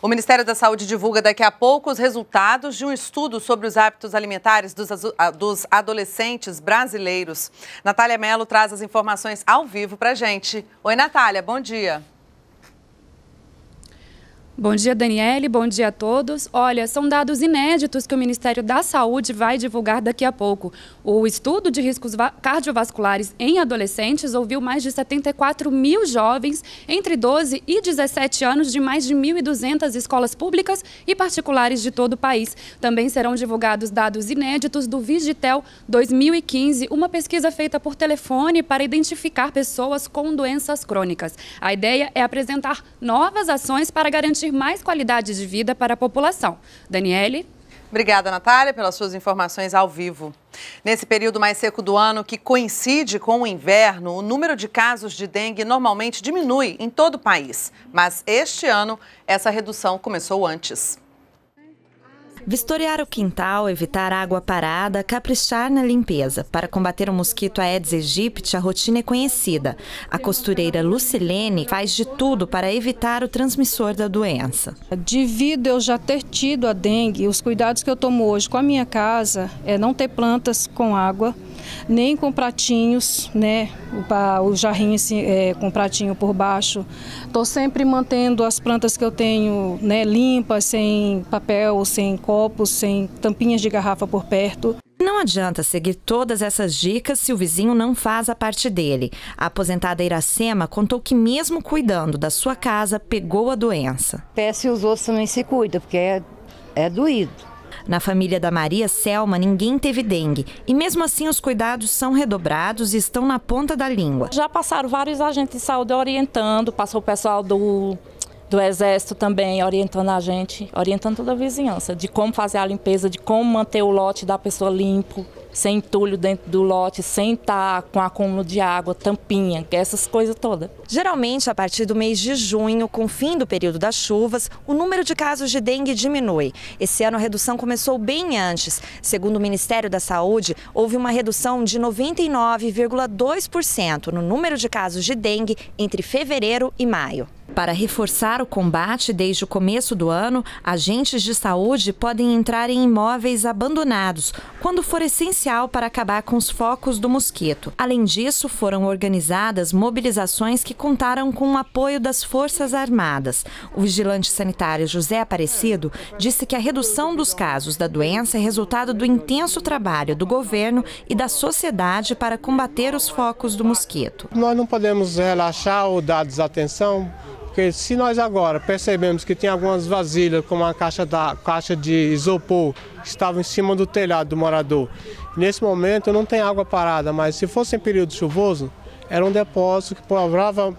O Ministério da Saúde divulga daqui a pouco os resultados de um estudo sobre os hábitos alimentares dos, ah, dos adolescentes brasileiros. Natália Mello traz as informações ao vivo para gente. Oi, Natália, bom dia. Bom dia, Daniele. Bom dia a todos. Olha, são dados inéditos que o Ministério da Saúde vai divulgar daqui a pouco. O estudo de riscos cardiovasculares em adolescentes ouviu mais de 74 mil jovens entre 12 e 17 anos de mais de 1.200 escolas públicas e particulares de todo o país. Também serão divulgados dados inéditos do Vigitel 2015, uma pesquisa feita por telefone para identificar pessoas com doenças crônicas. A ideia é apresentar novas ações para garantir garantir mais qualidade de vida para a população. Daniele? Obrigada, Natália, pelas suas informações ao vivo. Nesse período mais seco do ano, que coincide com o inverno, o número de casos de dengue normalmente diminui em todo o país. Mas este ano, essa redução começou antes. Vistoriar o quintal, evitar água parada, caprichar na limpeza. Para combater o mosquito Aedes aegypti, a rotina é conhecida. A costureira Lucilene faz de tudo para evitar o transmissor da doença. Devido eu já ter tido a dengue, os cuidados que eu tomo hoje com a minha casa é não ter plantas com água, nem com pratinhos, né? O, o jarrinho assim, é, com pratinho por baixo. Estou sempre mantendo as plantas que eu tenho né, limpas, sem papel, sem copos, sem tampinhas de garrafa por perto. Não adianta seguir todas essas dicas se o vizinho não faz a parte dele. A aposentada Iracema contou que mesmo cuidando da sua casa, pegou a doença. Peço e os outros também se cuidam, porque é, é doído. Na família da Maria Selma, ninguém teve dengue e mesmo assim os cuidados são redobrados e estão na ponta da língua. Já passaram vários agentes de saúde orientando, passou o pessoal do do Exército também orientando a gente, orientando toda a vizinhança, de como fazer a limpeza, de como manter o lote da pessoa limpo sem entulho dentro do lote, sem estar com acúmulo de água, tampinha, é essas coisas todas. Geralmente, a partir do mês de junho, com o fim do período das chuvas, o número de casos de dengue diminui. Esse ano a redução começou bem antes. Segundo o Ministério da Saúde, houve uma redução de 99,2% no número de casos de dengue entre fevereiro e maio. Para reforçar o combate desde o começo do ano, agentes de saúde podem entrar em imóveis abandonados quando for essencial para acabar com os focos do mosquito. Além disso, foram organizadas mobilizações que contaram com o apoio das Forças Armadas. O vigilante sanitário José Aparecido disse que a redução dos casos da doença é resultado do intenso trabalho do governo e da sociedade para combater os focos do mosquito. Nós não podemos relaxar ou dar desatenção porque se nós agora percebemos que tem algumas vasilhas, como a caixa, da, caixa de isopor, que estava em cima do telhado do morador, nesse momento não tem água parada, mas se fosse em período chuvoso, era um depósito que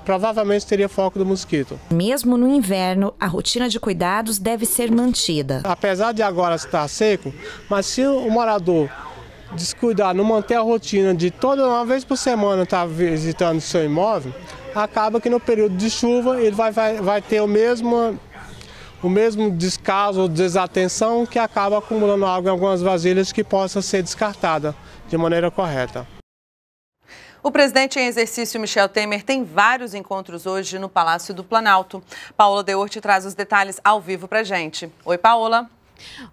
provavelmente teria foco do mosquito. Mesmo no inverno, a rotina de cuidados deve ser mantida. Apesar de agora estar seco, mas se o morador descuidar, não manter a rotina de toda uma vez por semana estar tá visitando o seu imóvel, acaba que no período de chuva ele vai, vai, vai ter o mesmo, o mesmo descaso ou desatenção que acaba acumulando água em algumas vasilhas que possa ser descartada de maneira correta. O presidente em exercício Michel Temer tem vários encontros hoje no Palácio do Planalto. Paola Deorte traz os detalhes ao vivo para gente. Oi, Paola.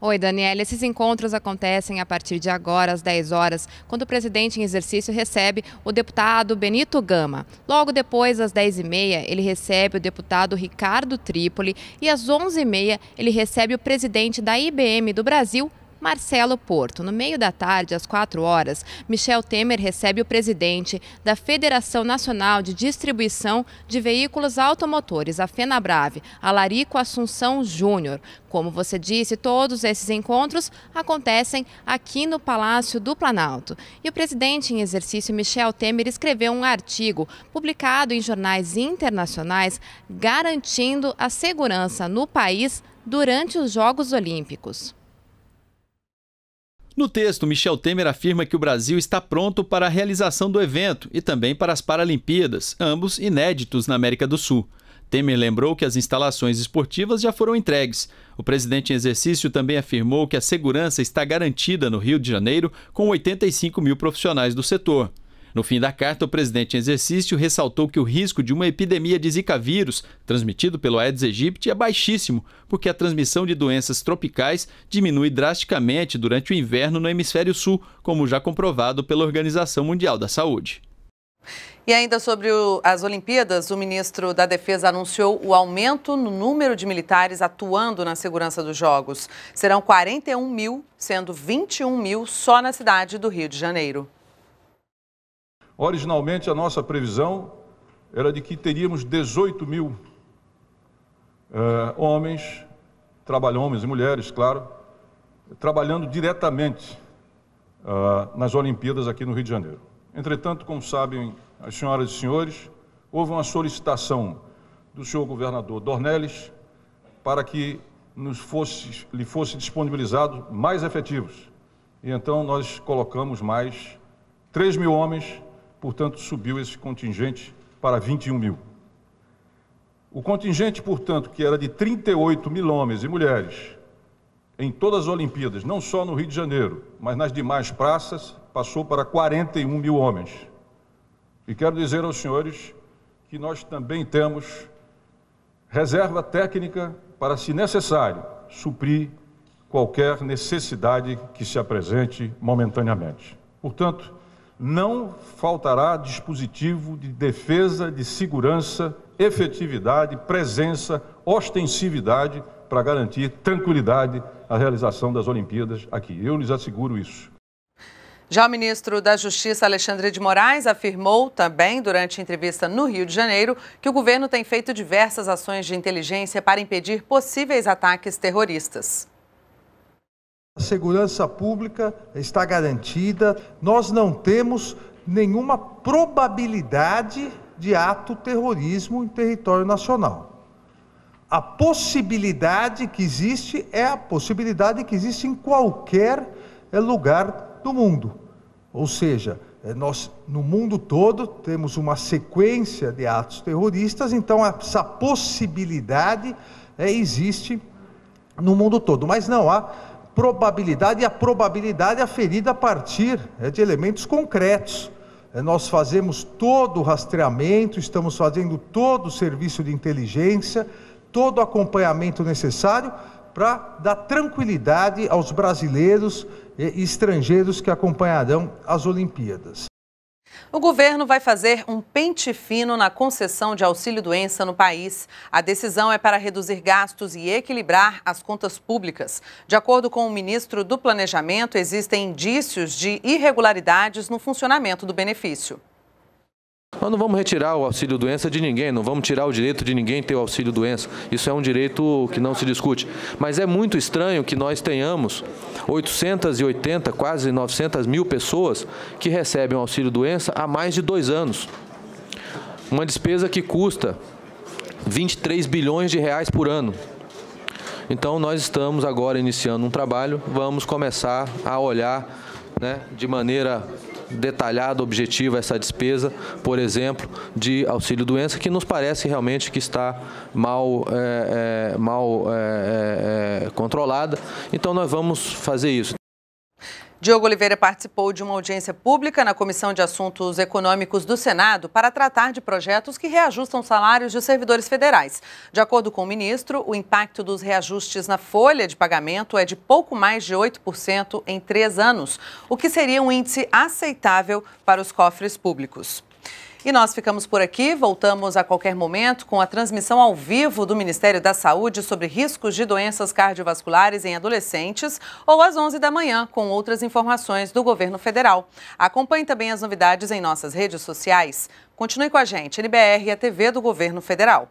Oi, Daniela. Esses encontros acontecem a partir de agora, às 10 horas, quando o presidente em exercício recebe o deputado Benito Gama. Logo depois, às 10h30, ele recebe o deputado Ricardo Trípoli e às 11h30 ele recebe o presidente da IBM do Brasil, Marcelo Porto. No meio da tarde, às 4 horas, Michel Temer recebe o presidente da Federação Nacional de Distribuição de Veículos Automotores, a FenaBrave, Alarico Assunção Júnior. Como você disse, todos esses encontros acontecem aqui no Palácio do Planalto. E o presidente em exercício, Michel Temer, escreveu um artigo publicado em jornais internacionais garantindo a segurança no país durante os Jogos Olímpicos. No texto, Michel Temer afirma que o Brasil está pronto para a realização do evento e também para as Paralimpíadas, ambos inéditos na América do Sul. Temer lembrou que as instalações esportivas já foram entregues. O presidente em exercício também afirmou que a segurança está garantida no Rio de Janeiro com 85 mil profissionais do setor. No fim da carta, o presidente em exercício ressaltou que o risco de uma epidemia de Zika vírus, transmitido pelo Aedes aegypti, é baixíssimo, porque a transmissão de doenças tropicais diminui drasticamente durante o inverno no hemisfério sul, como já comprovado pela Organização Mundial da Saúde. E ainda sobre o, as Olimpíadas, o ministro da Defesa anunciou o aumento no número de militares atuando na segurança dos Jogos. Serão 41 mil, sendo 21 mil só na cidade do Rio de Janeiro. Originalmente, a nossa previsão era de que teríamos 18 mil eh, homens, trabalhadores homens e mulheres, claro, trabalhando diretamente ah, nas Olimpíadas aqui no Rio de Janeiro. Entretanto, como sabem as senhoras e senhores, houve uma solicitação do senhor governador Dornelles para que nos fosse, lhe fosse disponibilizado mais efetivos. E então nós colocamos mais 3 mil homens portanto, subiu esse contingente para 21 mil. O contingente, portanto, que era de 38 mil homens e mulheres em todas as Olimpíadas, não só no Rio de Janeiro, mas nas demais praças, passou para 41 mil homens. E quero dizer aos senhores que nós também temos reserva técnica para, se necessário, suprir qualquer necessidade que se apresente momentaneamente. Portanto, não faltará dispositivo de defesa, de segurança, efetividade, presença, ostensividade para garantir tranquilidade à realização das Olimpíadas aqui. Eu lhes asseguro isso. Já o ministro da Justiça, Alexandre de Moraes, afirmou também durante entrevista no Rio de Janeiro que o governo tem feito diversas ações de inteligência para impedir possíveis ataques terroristas. A segurança pública está garantida, nós não temos nenhuma probabilidade de ato terrorismo em território nacional. A possibilidade que existe é a possibilidade que existe em qualquer eh, lugar do mundo. Ou seja, eh, nós no mundo todo temos uma sequência de atos terroristas, então essa possibilidade é, existe no mundo todo, mas não há probabilidade, e a probabilidade é aferida a partir é, de elementos concretos. É, nós fazemos todo o rastreamento, estamos fazendo todo o serviço de inteligência, todo o acompanhamento necessário para dar tranquilidade aos brasileiros e é, estrangeiros que acompanharão as Olimpíadas. O governo vai fazer um pente fino na concessão de auxílio-doença no país. A decisão é para reduzir gastos e equilibrar as contas públicas. De acordo com o ministro do Planejamento, existem indícios de irregularidades no funcionamento do benefício. Nós não vamos retirar o auxílio doença de ninguém, não vamos tirar o direito de ninguém ter o auxílio doença. Isso é um direito que não se discute. Mas é muito estranho que nós tenhamos 880, quase 900 mil pessoas que recebem o auxílio doença há mais de dois anos. Uma despesa que custa 23 bilhões de reais por ano. Então nós estamos agora iniciando um trabalho, vamos começar a olhar né, de maneira detalhada, objetiva essa despesa, por exemplo, de auxílio-doença, que nos parece realmente que está mal, é, é, mal é, é, é controlada. Então, nós vamos fazer isso. Diogo Oliveira participou de uma audiência pública na Comissão de Assuntos Econômicos do Senado para tratar de projetos que reajustam salários de servidores federais. De acordo com o ministro, o impacto dos reajustes na folha de pagamento é de pouco mais de 8% em três anos, o que seria um índice aceitável para os cofres públicos. E nós ficamos por aqui, voltamos a qualquer momento com a transmissão ao vivo do Ministério da Saúde sobre riscos de doenças cardiovasculares em adolescentes ou às 11 da manhã com outras informações do governo federal. Acompanhe também as novidades em nossas redes sociais. Continue com a gente, NBR, a TV do Governo Federal.